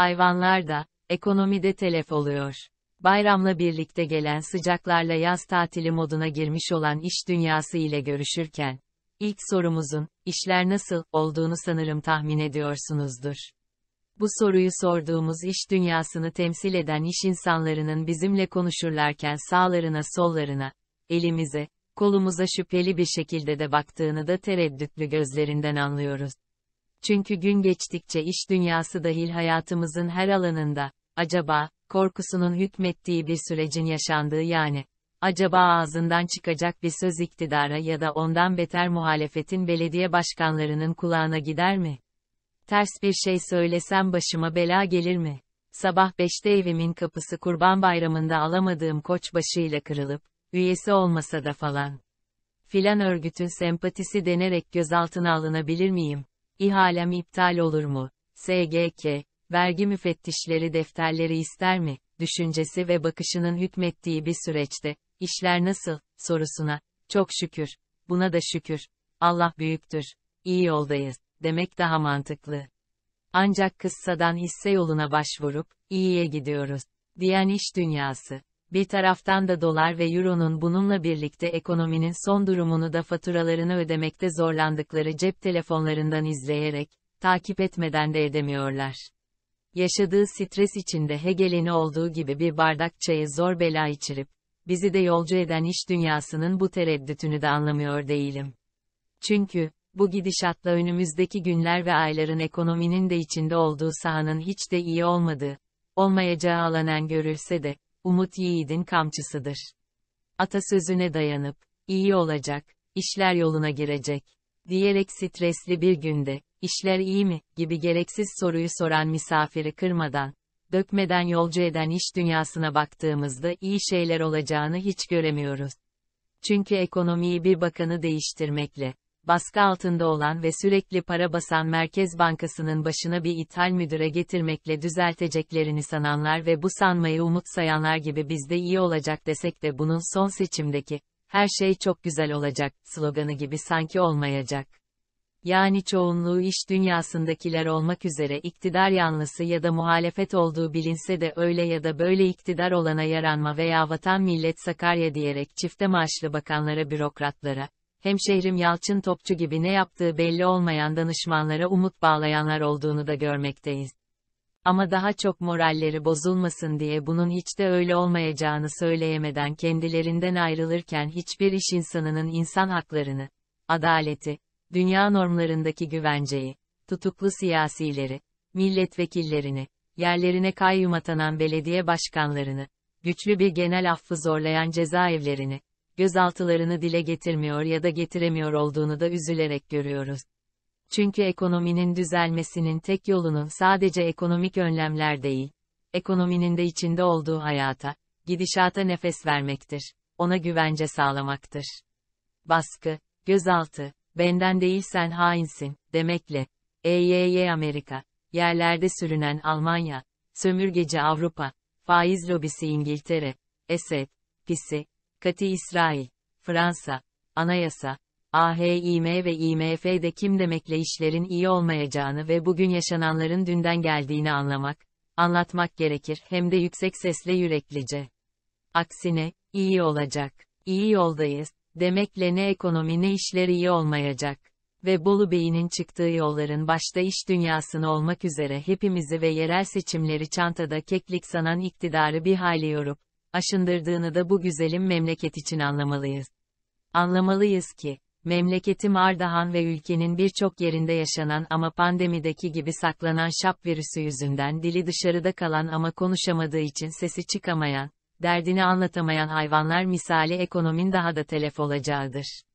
hayvanlar da, ekonomide telef oluyor. Bayramla birlikte gelen sıcaklarla yaz tatili moduna girmiş olan iş dünyası ile görüşürken, ilk sorumuzun, işler nasıl, olduğunu sanırım tahmin ediyorsunuzdur. Bu soruyu sorduğumuz iş dünyasını temsil eden iş insanlarının bizimle konuşurlarken sağlarına sollarına, elimize, kolumuza şüpheli bir şekilde de baktığını da tereddütlü gözlerinden anlıyoruz. Çünkü gün geçtikçe iş dünyası dahil hayatımızın her alanında, acaba, korkusunun hükmettiği bir sürecin yaşandığı yani, acaba ağzından çıkacak bir söz iktidara ya da ondan beter muhalefetin belediye başkanlarının kulağına gider mi? Ters bir şey söylesem başıma bela gelir mi? Sabah 5'te evimin kapısı kurban bayramında alamadığım koç başıyla kırılıp, üyesi olmasa da falan. Filan örgütün sempatisi denerek gözaltına alınabilir miyim? İhalem iptal olur mu? SGK, vergi müfettişleri defterleri ister mi? Düşüncesi ve bakışının hükmettiği bir süreçte, işler nasıl, sorusuna, çok şükür, buna da şükür, Allah büyüktür, iyi yoldayız, demek daha mantıklı. Ancak kıssadan hisse yoluna başvurup, iyiye gidiyoruz, diyen iş dünyası, bir taraftan da dolar ve euronun bununla birlikte ekonominin son durumunu da faturalarını ödemekte zorlandıkları cep telefonlarından izleyerek, takip etmeden de edemiyorlar. Yaşadığı stres içinde Hegel'ini olduğu gibi bir bardak çayı zor bela içirip, bizi de yolcu eden iş dünyasının bu tereddütünü de anlamıyor değilim. Çünkü, bu gidişatla önümüzdeki günler ve ayların ekonominin de içinde olduğu sahanın hiç de iyi olmadığı, olmayacağı alanen görülse de, Umut yiğidin kamçısıdır. Atasözüne dayanıp, iyi olacak, işler yoluna girecek, diyerek stresli bir günde, işler iyi mi, gibi gereksiz soruyu soran misafiri kırmadan, dökmeden yolcu eden iş dünyasına baktığımızda iyi şeyler olacağını hiç göremiyoruz. Çünkü ekonomiyi bir bakanı değiştirmekle, baskı altında olan ve sürekli para basan Merkez Bankası'nın başına bir ithal müdüre getirmekle düzelteceklerini sananlar ve bu sanmayı umut sayanlar gibi bizde iyi olacak desek de bunun son seçimdeki, her şey çok güzel olacak, sloganı gibi sanki olmayacak. Yani çoğunluğu iş dünyasındakiler olmak üzere iktidar yanlısı ya da muhalefet olduğu bilinse de öyle ya da böyle iktidar olana yaranma veya vatan millet Sakarya diyerek çifte maaşlı bakanlara bürokratlara, hemşehrim Yalçın Topçu gibi ne yaptığı belli olmayan danışmanlara umut bağlayanlar olduğunu da görmekteyiz. Ama daha çok moralleri bozulmasın diye bunun hiç de öyle olmayacağını söyleyemeden kendilerinden ayrılırken hiçbir iş insanının insan haklarını, adaleti, dünya normlarındaki güvenceyi, tutuklu siyasileri, milletvekillerini, yerlerine kayyum atanan belediye başkanlarını, güçlü bir genel affı zorlayan cezaevlerini, gözaltılarını dile getirmiyor ya da getiremiyor olduğunu da üzülerek görüyoruz. Çünkü ekonominin düzelmesinin tek yolunun sadece ekonomik önlemler değil, ekonominin de içinde olduğu hayata, gidişata nefes vermektir, ona güvence sağlamaktır. Baskı, gözaltı, benden değilsen hainsin, demekle, EYY Amerika, yerlerde sürünen Almanya, sömürgeci Avrupa, faiz lobisi İngiltere, Esed, Pisi, Kati İsrail, Fransa, Anayasa, AHİM ve IMF'de kim demekle işlerin iyi olmayacağını ve bugün yaşananların dünden geldiğini anlamak, anlatmak gerekir hem de yüksek sesle yüreklice. Aksine, iyi olacak, iyi yoldayız, demekle ne ekonomi ne işler iyi olmayacak. Ve Bolu Bey'in çıktığı yolların başta iş dünyasını olmak üzere hepimizi ve yerel seçimleri çantada keklik sanan iktidarı bir hali yorup, aşındırdığını da bu güzelim memleket için anlamalıyız. Anlamalıyız ki, memleketim Ardahan ve ülkenin birçok yerinde yaşanan ama pandemideki gibi saklanan şap virüsü yüzünden dili dışarıda kalan ama konuşamadığı için sesi çıkamayan, derdini anlatamayan hayvanlar misali ekonomin daha da telef olacaktır.